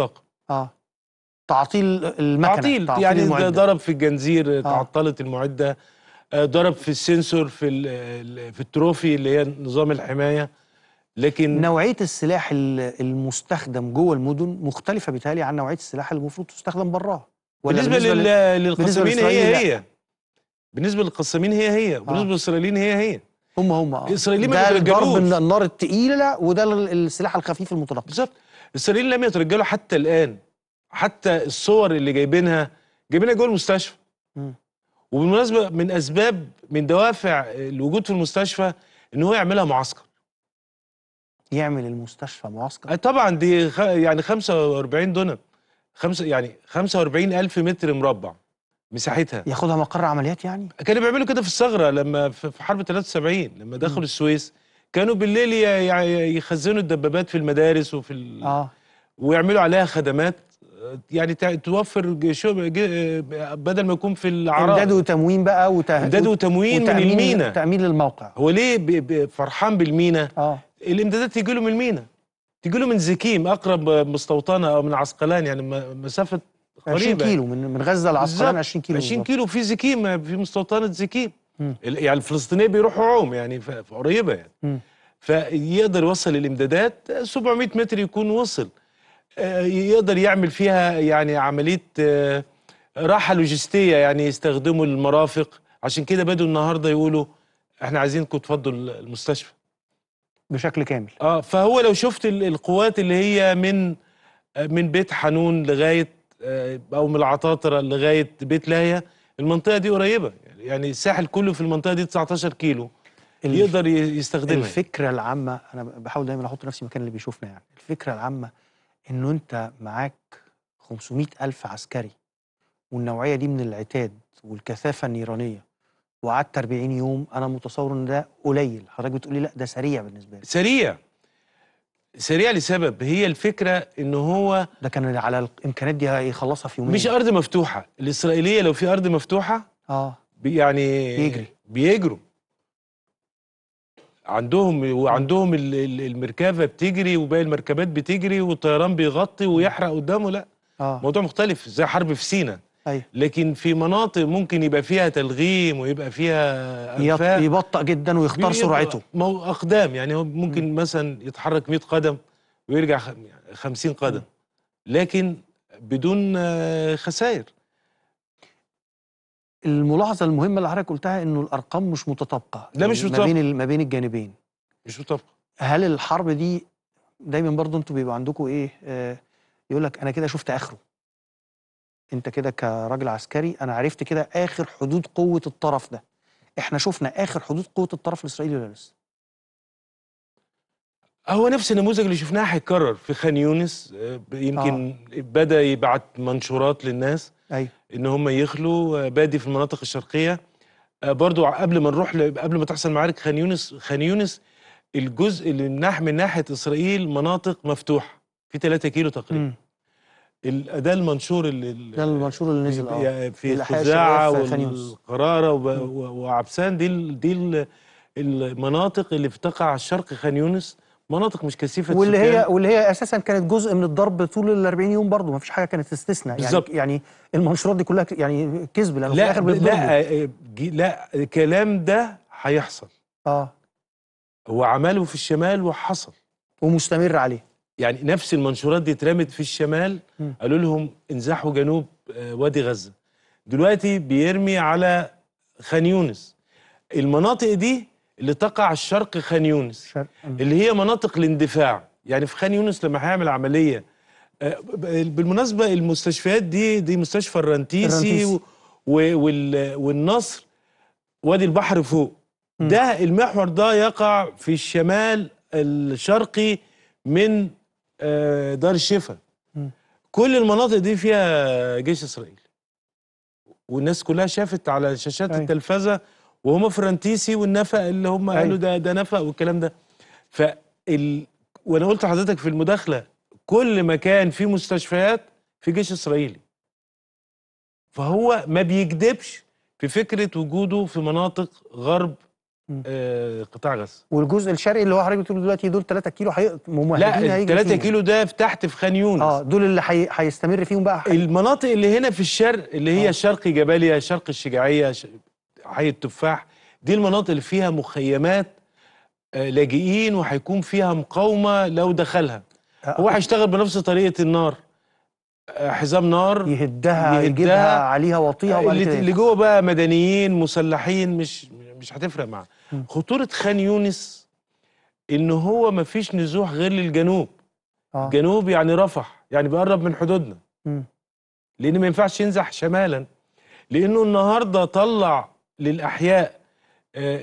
الطاقه اه تعطيل المكنه تعطيل, تعطيل يعني المعدة. ضرب في الجنزير آه. تعطلت المعده آه، ضرب في السنسور في في التروفي اللي هي نظام الحمايه لكن نوعيه السلاح المستخدم جوه المدن مختلفه بتالي عن نوعيه السلاح اللي المفروض تستخدم براها بالنسبه, بالنسبة للقسامين هي هي بالنسبه للقسامين هي هي بالنسبه للاسرائيليين هي هي هم هم اه الاسرائيليين ما ضرب النار الثقيله وده السلاح الخفيف المتنقل بالظبط السوريين لم يترجلوا حتى الان حتى الصور اللي جايبينها جايبينها جوه المستشفى وبالمناسبه من اسباب من دوافع الوجود في المستشفى ان هو يعملها معسكر يعمل المستشفى معسكر طبعا دي خ... يعني 45 دونم خمسة يعني 45 ألف متر مربع مساحتها ياخدها مقر عمليات يعني؟ كانوا بيعملوا كده في الثغرة لما في حرب 73 لما دخلوا السويس كانوا بالليل يخزنوا الدبابات في المدارس وفي ال... آه. ويعملوا عليها خدمات يعني توفر شو بدل ما يكون في العراء امداد وتموين بقى وتهديد امداد وتموين من المينا تامين للموقع هو ليه فرحان بالمينا آه. الامدادات تيجي له من المينا تيجي له من زكيم اقرب مستوطنه او من عسقلان يعني مسافه قريبه 20 كيلو من من غزه لعسقلان 20 كيلو 20 كيلو في زكيم في مستوطنه زكيم يعني الفلسطينيه بيروحوا عوم يعني قريبه يعني م. فيقدر يوصل الامدادات 700 متر يكون وصل آه، يقدر يعمل فيها يعني عمليه آه، راحه لوجستيه يعني يستخدموا المرافق عشان كده بدوا النهارده يقولوا احنا عايزينكم تفضوا المستشفى بشكل كامل اه فهو لو شفت القوات اللي هي من آه، من بيت حنون لغايه او من العطاطره لغايه بيت لاهيه المنطقه دي قريبه يعني الساحل كله في المنطقه دي 19 كيلو يقدر يستخدمها الفكره العامه انا بحاول دايما احط نفسي مكان اللي بيشوفنا يعني الفكره العامه انه انت معاك 500 الف عسكري والنوعيه دي من العتاد والكثافه النيرانيه وقعدت 40 يوم انا متصور ان ده قليل حضرتك بتقول لي لا ده سريع بالنسبه لي سريع سريع لسبب هي الفكره ان هو ده كان على الامكانيات دي هيخلصها في يومين مش ارض مفتوحه الاسرائيليه لو في ارض مفتوحه اه يعني بيجري بيجروا عندهم وعندهم المركبه بتجري وباقي المركبات بتجري والطيران بيغطي ويحرق قدامه لا آه. موضوع مختلف زي حرب في سينا أيوة. لكن في مناطق ممكن يبقى فيها تلغيم ويبقى فيها أنفاق يبطأ جدا ويختار سرعته مو أقدام يعني هو ممكن م. مثلا يتحرك 100 قدم ويرجع 50 قدم م. لكن بدون آه، خسائر الملاحظه المهمه اللي حضرتك قلتها انه الارقام مش متطابقه لا مش يعني متطابقه ما بين ما بين الجانبين مش متطابقه هل الحرب دي دايما برضو انتوا بيبقى عندكم ايه آه يقول لك انا كده شفت اخره انت كده كراجل عسكري انا عرفت كده اخر حدود قوه الطرف ده احنا شفنا اخر حدود قوه الطرف الاسرائيلي ولا لسه هو نفس النموذج اللي شفناه هيتكرر في خان يونس آه، يمكن آه. بدا يبعت منشورات للناس ايوه ان هم يخلوا آه، بادي في المناطق الشرقيه آه، برضو قبل ما نروح قبل ما تحصل معارك خان يونس خان يونس الجزء اللي من, من ناحيه اسرائيل مناطق مفتوحه في 3 كيلو تقريبا ده المنشور اللي ده المنشور اللي نزل اه في خزاعه والقراره وعبسان دي دي المناطق اللي بتقع شرق الشرق خان يونس مناطق مش كثيفه واللي السكان. هي واللي هي اساسا كانت جزء من الضرب طول ال 40 يوم برضه ما فيش حاجه كانت تستثنى يعني يعني المنشورات دي كلها يعني كذب لانه في الاخر لا لا آه، آه، لا الكلام ده هيحصل اه هو عمله في الشمال وحصل ومستمر عليه يعني نفس المنشورات دي اترمت في الشمال قالوا لهم انزحوا جنوب آه، وادي غزه دلوقتي بيرمي على خان يونس المناطق دي اللي تقع شرق خان يونس آه. اللي هي مناطق الاندفاع يعني في خان يونس لما هيعمل عمليه آه، بالمناسبه المستشفيات دي دي مستشفى الرنتيسي الرنتيسي. والنصر وادي البحر فوق ده المحور ده يقع في الشمال الشرقي من آه، دار الشفا كل المناطق دي فيها جيش اسرائيل والناس كلها شافت على شاشات أيوه. التلفزه وهم فرنتيسي والنفق اللي هم قالوا أيوه. ده ده نفق والكلام ده ف فال... وانا قلت لحضرتك في المداخله كل مكان في مستشفيات في جيش اسرائيلي فهو ما بيكذبش في فكره وجوده في مناطق غرب آه قطاع غزه والجزء الشرقي اللي هو حضرتك بتقول دلوقتي دول 3 كيلو حي... لا 3 كيلو ده في تحت في خان يونس اه دول اللي حي... هيستمر فيهم بقى حي... المناطق اللي هنا في الشرق اللي هي آه. شرق جباليا شرق الشجاعيه حي التفاح دي المناطق اللي فيها مخيمات آه، لاجئين وهيكون فيها مقاومه لو دخلها آه. هو هيشتغل بنفس طريقه النار آه، حزام نار يهدها, يهدها يجيبها عليها وطيها اللي, اللي جوه بقى مدنيين مسلحين مش مش هتفرق معاه خطوره خان يونس ان هو ما فيش نزوح غير للجنوب آه. جنوب يعني رفح يعني بيقرب من حدودنا م. لان ما ينفعش ينزح شمالا لانه النهارده طلع للأحياء آه،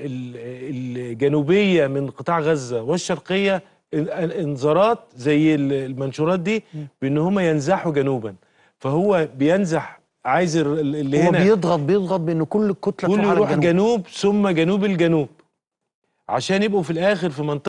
الجنوبية من قطاع غزة والشرقية انذارات زي المنشورات دي بأن هم ينزحوا جنوبا فهو بينزح عايز اللي هو هنا هو بيضغط بيضغط بأن كل الكتلة كله يروح جنوب ثم جنوب الجنوب عشان يبقوا في الآخر في منطقة